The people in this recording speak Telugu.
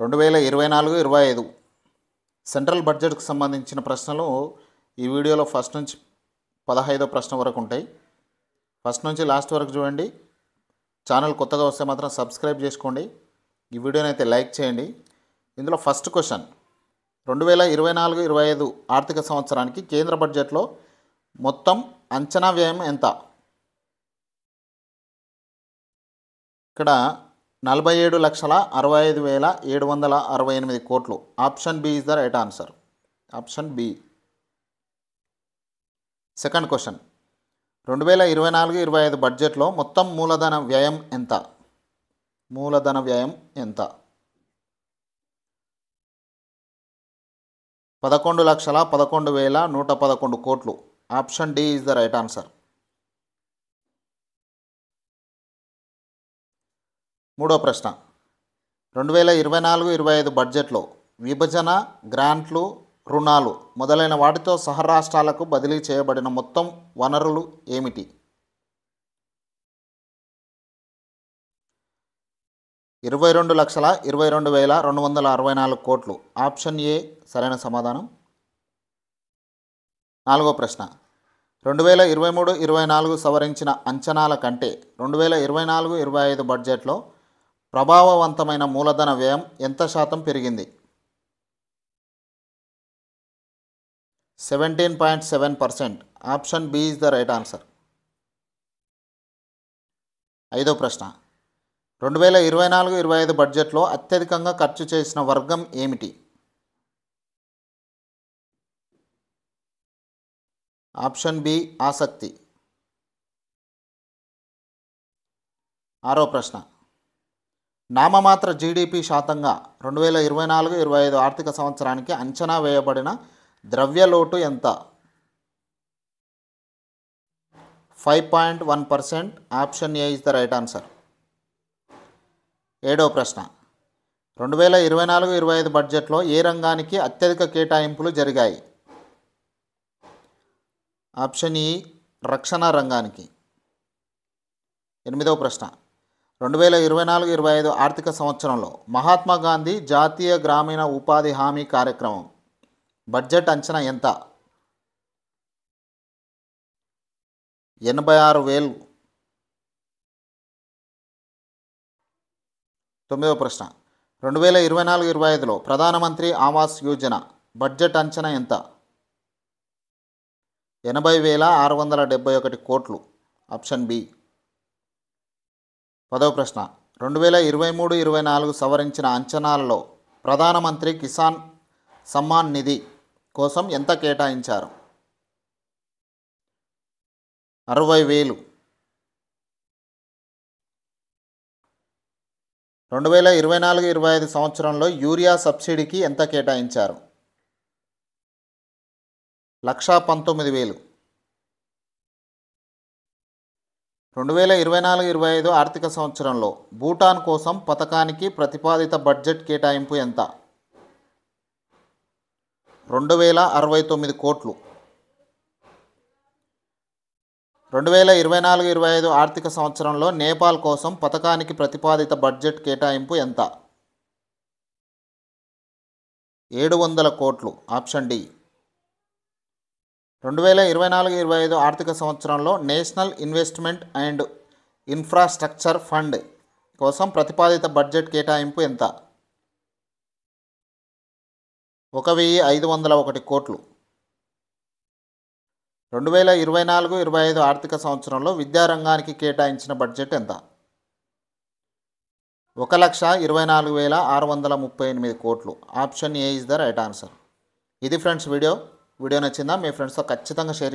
రెండు వేల ఇరవై నాలుగు ఇరవై ఐదు సెంట్రల్ బడ్జెట్కు సంబంధించిన ప్రశ్నలు ఈ వీడియోలో ఫస్ట్ నుంచి పదహైదో ప్రశ్న వరకు ఉంటాయి ఫస్ట్ నుంచి లాస్ట్ వరకు చూడండి ఛానల్ కొత్తగా వస్తే మాత్రం సబ్స్క్రైబ్ చేసుకోండి ఈ వీడియోనైతే అయితే లైక్ చేయండి ఇందులో ఫస్ట్ క్వశ్చన్ రెండు వేల ఇరవై నాలుగు ఇరవై ఐదు ఆర్థిక సంవత్సరానికి కేంద్ర బడ్జెట్లో మొత్తం అంచనా వ్యయం ఎంత ఇక్కడ నలభై ఏడు లక్షల అరవై ఐదు వేల ఏడు వందల అరవై ఎనిమిది కోట్లు option B is the right answer option B second question రెండు వేల ఇరవై నాలుగు ఇరవై ఐదు బడ్జెట్లో మొత్తం మూలధన వ్యయం ఎంత మూలధన వ్యయం ఎంత పదకొండు లక్షల పదకొండు వేల నూట పదకొండు కోట్లు option D is the right answer మూడో ప్రశ్న రెండు వేల ఇరవై నాలుగు ఇరవై ఐదు బడ్జెట్లో విభజన గ్రాంట్లు రుణాలు మొదలైన వాటితో సహా రాష్ట్రాలకు బదిలీ చేయబడిన మొత్తం వనరులు ఏమిటి ఇరవై రెండు లక్షల ఇరవై రెండు వేల రెండు వందల అరవై నాలుగు కోట్లు ఆప్షన్ ఏ సరైన సమాధానం నాలుగో ప్రశ్న రెండు వేల ఇరవై మూడు ఇరవై నాలుగు సవరించిన అంచనాల కంటే రెండు వేల ఇరవై నాలుగు ఇరవై ఐదు బడ్జెట్లో ప్రభావవంతమైన మూలధన వ్యయం ఎంత శాతం పెరిగింది seventeen point seven percent option B is the right answer ఐదో ప్రశ్న రెండు వేల ఇరవై నాలుగు ఇరవై ఐదు బడ్జెట్లో అత్యధికంగా ఖర్చు చేసిన వర్గం ఏమిటి ఆప్షన్ బి ఆసక్తి ఆరో ప్రశ్న నామమాత్ర జీడిపి శాతంగా రెండు వేల ఇరవై నాలుగు ఇరవై ఐదు ఆర్థిక సంవత్సరానికి అంచనా వేయబడిన ద్రవ్యలోటు ఎంత five point one percent option A is the right answer ఏడవ ప్రశ్న రెండు వేల ఇరవై నాలుగు ఇరవై ఐదు బడ్జెట్లో ఏ రంగానికి అత్యధిక కేటాయింపులు జరిగాయి ఆప్షన్ ఈ రక్షణ రంగానికి ఎనిమిదవ ప్రశ్న రెండు వేల ఇరవై నాలుగు ఇరవై ఐదు ఆర్థిక సంవత్సరంలో మహాత్మా గాంధీ జాతీయ గ్రామీణ ఉపాధి హామీ కార్యక్రమం బడ్జెట్ అంచనా ఎంత ఎనభై ఆరు వేలు తొమ్మిదవ ప్రశ్న రెండు వేల ఇరవై నాలుగు ఇరవై ఐదులో ప్రధానమంత్రి ఆవాస్ యోజన బడ్జెట్ అంచనా ఎంత ఎనభై వేల ఆరు వందల డెబ్బై ఒకటి కోట్లు ఆప్షన్ బి పదవ ప్రశ్న రెండు వేల ఇరవై మూడు ఇరవై నాలుగు సవరించిన అంచనాలలో ప్రధానమంత్రి కిసాన్ సమ్మాన్ నిధి కోసం ఎంత కేటాయించారు అరవై వేలు రెండు వేల ఇరవై నాలుగు ఇరవై ఐదు సంవత్సరంలో యూరియా సబ్సిడీకి ఎంత కేటాయించారు లక్షా పంతొమ్మిది వేలు రెండు వేల ఇరవై నాలుగు ఇరవై ఐదు ఆర్థిక సంవత్సరంలో భూటాన్ కోసం పథకానికి ప్రతిపాదిత బడ్జెట్ కేటాయింపు ఎంత రెండు వేల అరవై తొమ్మిది కోట్లు రెండు వేల ఇరవై నాలుగు ఇరవై ఐదు ఆర్థిక సంవత్సరంలో నేపాల్ కోసం పథకానికి ప్రతిపాదిత బడ్జెట్ కేటాయింపు ఎంత ఏడు వందల కోట్లు ఆప్షన్ డి రెండు వేల ఇరవై నాలుగు ఇరవై ఐదు ఆర్థిక సంవత్సరంలో national investment and infrastructure fund కోసం ప్రతిపాదిత బడ్జెట్ కేటాయింపు ఎంత ఒక వెయ్యి ఐదు వందల ఒకటి కోట్లు రెండు వేల ఇరవై నాలుగు ఇరవై ఐదు ఆర్థిక సంవత్సరంలో విద్యారంగానికి కేటాయించిన బడ్జెట్ ఎంత ఒక లక్ష ఇరవై నాలుగు వేల ఆరు వందల ముప్పై ఎనిమిది కోట్లు option A is the right answer ఇది ఫ్రెండ్స్ వీడియో వీడియో నచ్చిందా మీ ఫ్రెండ్స్తో ఖచ్చితంగా షేర్